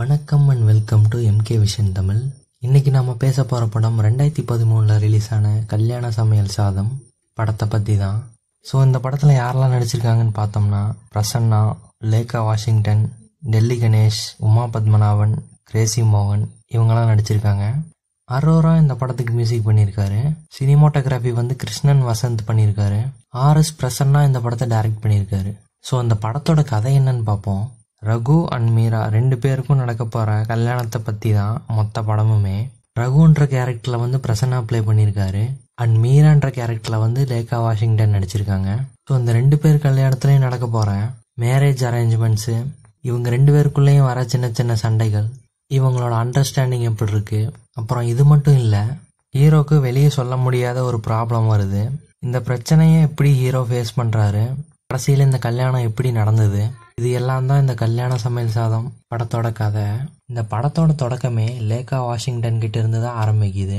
வணக்கம் and welcome to MK vision Tamil இன்றைக்கி நாம் பேச போகிற படம் ரெண்டாயிரத்தி பதிமூணில் ரிலீஸ் ஆன கல்யாண சமையல் சாதம் படத்தை பற்றி தான் ஸோ இந்த படத்தில் யாரெல்லாம் நடிச்சிருக்காங்கன்னு பார்த்தோம்னா பிரசன்னா லேகா வாஷிங்டன் டெல்லி கணேஷ் உமா பத்மநாபன் கிரேசி மோகன் இவங்கெல்லாம் நடிச்சிருக்காங்க அரோரா இந்த படத்துக்கு மியூசிக் பண்ணியிருக்காரு சினிமோட்டோகிராஃபி வந்து கிருஷ்ணன் வசந்த் பண்ணியிருக்காரு ஆர்எஸ் பிரசன்னா இந்த படத்தை டைரக்ட் பண்ணியிருக்காரு ஸோ அந்த படத்தோட கதை என்னன்னு பார்ப்போம் ரகு அண்ட் மீரா ரெண்டு பேருக்கும் நடக்க போகிற கல்யாணத்தை பற்றி தான் மொத்த படமுமே ரகுன்ற கேரக்டரில் வந்து பிரசன்னா ப்ளே பண்ணியிருக்காரு அண்ட் மீரான்ற கேரக்டரில் வந்து லேகா வாஷிங்டன் நடிச்சிருக்காங்க ஸோ இந்த ரெண்டு பேர் கல்யாணத்துலேயும் நடக்க போகிற மேரேஜ் அரேஞ்ச்மெண்ட்ஸு இவங்க ரெண்டு பேருக்குள்ளேயும் வர சின்ன சின்ன சண்டைகள் இவங்களோட அண்டர்ஸ்டாண்டிங் எப்படி இருக்கு அப்புறம் இது மட்டும் இல்லை ஹீரோக்கு வெளியே சொல்ல முடியாத ஒரு ப்ராப்ளம் வருது இந்த பிரச்சனையை எப்படி ஹீரோ ஃபேஸ் பண்ணுறாரு கடைசியில் இந்த கல்யாணம் எப்படி நடந்தது இது எல்லாம் தான் இந்த கல்யாண சமையல் சாதம் படத்தோட கதை இந்த படத்தோட தொடக்கமே லேகா வாஷிங்டன் கிட்ட இருந்து தான் ஆரம்பிக்குது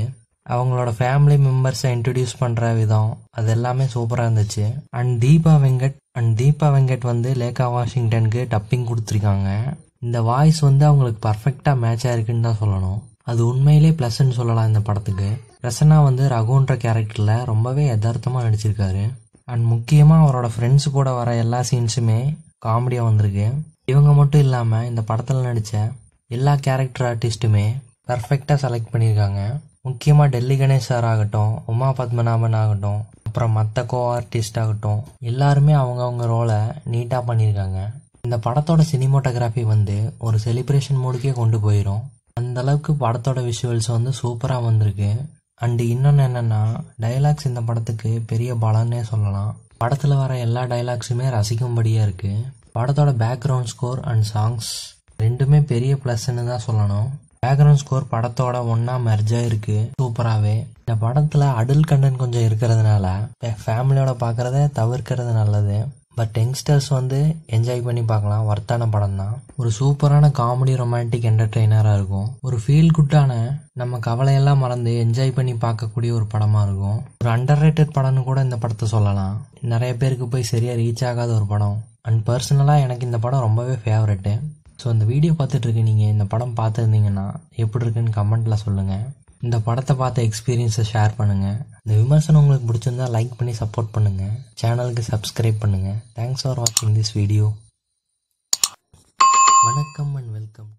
அவங்களோட ஃபேமிலி மெம்பர்ஸை இன்ட்ரடியூஸ் பண்ணுற விதம் அது எல்லாமே சூப்பராக இருந்துச்சு அண்ட் தீபா வெங்கட் அண்ட் தீபா வெங்கட் வந்து லேக்கா வாஷிங்டனுக்கு டப்பிங் கொடுத்துருக்காங்க இந்த வாய்ஸ் வந்து அவங்களுக்கு பர்ஃபெக்டாக மேட்ச் ஆயிருக்குன்னு தான் சொல்லணும் அது உண்மையிலே ப்ளஸ்ன்னு சொல்லலாம் இந்த படத்துக்கு ரசனா வந்து ரகுன்ற கேரக்டரில் ரொம்பவே யதார்த்தமாக நடிச்சிருக்காரு அண்ட் முக்கியமாக அவரோட ஃப்ரெண்ட்ஸ் கூட வர எல்லா சீன்ஸுமே காமெடியாக வந்திருக்கு இவங்க மட்டும் இல்லாமல் இந்த படத்தில் நடித்த எல்லா கேரக்டர் ஆர்டிஸ்ட்டுமே பர்ஃபெக்டாக செலக்ட் பண்ணியிருக்காங்க முக்கியமாக டெல்லி கணேஷ் சார் ஆகட்டும் உமா பத்மநாபன் ஆகட்டும் அப்புறம் மற்ற கோ ஆர்டிஸ்ட் ஆகட்டும் எல்லாருமே அவங்கவுங்க ரோலை நீட்டாக பண்ணியிருக்காங்க இந்த படத்தோட சினிமோட்டோகிராஃபி வந்து ஒரு செலிப்ரேஷன் மூடுக்கே கொண்டு போயிடும் அந்தளவுக்கு படத்தோட விஷுவல்ஸ் வந்து சூப்பராக வந்திருக்கு அண்டு இன்னொன்று என்னென்னா டைலாக்ஸ் இந்த படத்துக்கு பெரிய பலன்னே சொல்லலாம் படத்தில் வர எல்லா டைலாக்ஸுமே ரசிக்கும்படியாக இருக்குது படத்தோட பேக்ரவுண்ட் ஸ்கோர் அண்ட் சாங்ஸ் ரெண்டுமே பெரிய ப்ளஸ்ன்னு தான் சொல்லணும் பேக்ரவுண்ட் ஸ்கோர் படத்தோட ஒன்றா மெர்ஜாக இருக்குது சூப்பராகவே இந்த படத்தில் அடல் கண்டன் கொஞ்சம் இருக்கிறதுனால ஃபேமிலியோட பார்க்குறத தவிர்க்கிறது நல்லது பட் யங்ஸ்டர்ஸ் வந்து என்ஜாய் பண்ணி பார்க்கலாம் ஒர்த்தான படம் தான் ஒரு சூப்பரான காமெடி ரொமான்டிக் என்டர்டெய்னராக இருக்கும் ஒரு ஃபீல் குட்டான நம்ம கவலையெல்லாம் மறந்து என்ஜாய் பண்ணி பார்க்கக்கூடிய ஒரு படமாக இருக்கும் ஒரு அண்டர் ரேட்டட் படம்னு கூட இந்த படத்தை சொல்லலாம் நிறைய பேருக்கு போய் சரியாக ரீச் ஆகாத ஒரு படம் அண்ட் பர்சனலாக எனக்கு இந்த படம் ரொம்பவே ஃபேவரெட்டு ஸோ இந்த வீடியோ பார்த்துட்ருக்கு நீங்கள் இந்த படம் பார்த்துருந்தீங்கன்னா எப்படி இருக்குன்னு கமெண்ட்டில் சொல்லுங்கள் இந்த படத்தை பார்த்த எக்ஸ்பீரியன்ஸை ஷேர் பண்ணுங்கள் இந்த விமர்சனம் உங்களுக்கு பிடிச்சிருந்தா லைக் பண்ணி சப்போர்ட் பண்ணுங்கள் சேனலுக்கு சப்ஸ்கிரைப் பண்ணுங்கள் தேங்க்ஸ் ஃபார் வாட்சிங் திஸ் வீடியோ வணக்கம் அண்ட் வெல்கம்